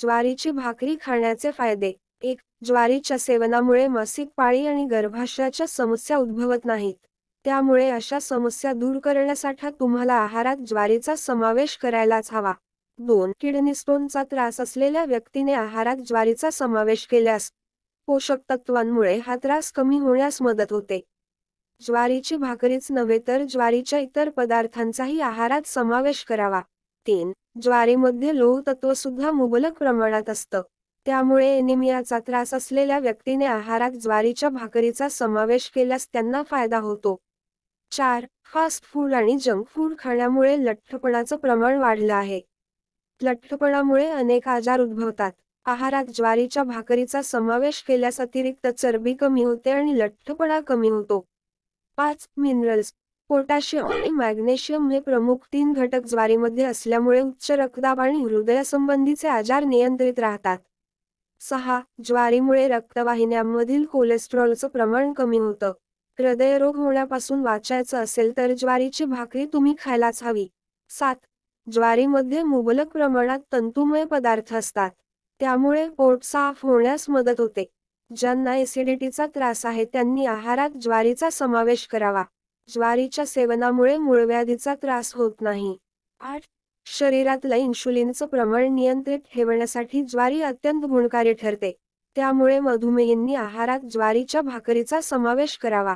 ज्वारीची भाकरी खाण्याचे फायदे एक ज्वारीच्या सेवनामुळे मासिक पाळी आणि गर्भाशयाच्या समस्या उद्भवत नाहीत त्यामुळे अशा समस्या दूर करण्यासाठी तुम्हाला आहारात ज्वारीचा समावेश करायलाच हवा दोन किडनी स्टोनचा त्रास असलेल्या व्यक्तीने आहारात ज्वारीचा समावेश केल्यास पोषक तत्वांमुळे हा त्रास कमी होण्यास मदत होते ज्वारीची भाकरीच नव्हे तर ज्वारीच्या इतर पदार्थांचाही आहारात समावेश करावा तीन ज्वारीमध्ये तत्व सुद्धा मुबलक प्रमाणात असतं त्यामुळे एनिमियाचा त्रास असलेल्या व्यक्तीने आहारात ज्वारीच्या भाकरीचा समावेश केल्यास त्यांना फायदा होतो चार फास्ट फूड आणि जंक फूड खाण्यामुळे लठ्ठपणाचं प्रमाण वाढलं आहे लठ्ठपणामुळे अनेक आजार उद्भवतात आहारात ज्वारीच्या भाकरीचा समावेश केल्यास अतिरिक्त चरबी कमी होते आणि लठ्ठपणा कमी होतो पाच मिनरल्स पोटॅशियम आणि मॅग्नेशियम हे प्रमुख तीन घटक ज्वारीमध्ये असल्यामुळे उच्च रक्तदाब आणि हृदयासंबंधीचे आजार नियंत्रित राहतात सहा ज्वारीमुळे रक्तवाहिन्यांमधील कोलेस्ट्रॉलचं प्रमाण कमी होतं हृदयरोग होण्यापासून वाचायचं असेल तर ज्वारीची भाकरी तुम्ही खायलाच हवी सात ज्वारीमध्ये मुबलक प्रमाणात तंतुमय पदार्थ असतात त्यामुळे पोट साफ होण्यास मदत होते ज्यांना एसिडिटीचा त्रास आहे त्यांनी आहारात ज्वारीचा समावेश करावा ज्वारीच्या सेवनामुळे मूळव्याधीचा त्रास होत नाही आठ शरीरातलं इन्शुलिनचं प्रमाण नियंत्रित ठेवण्यासाठी ज्वारी अत्यंत गुणकारी ठरते त्यामुळे मधुमेहींनी आहारात ज्वारीच्या भाकरीचा समावेश करावा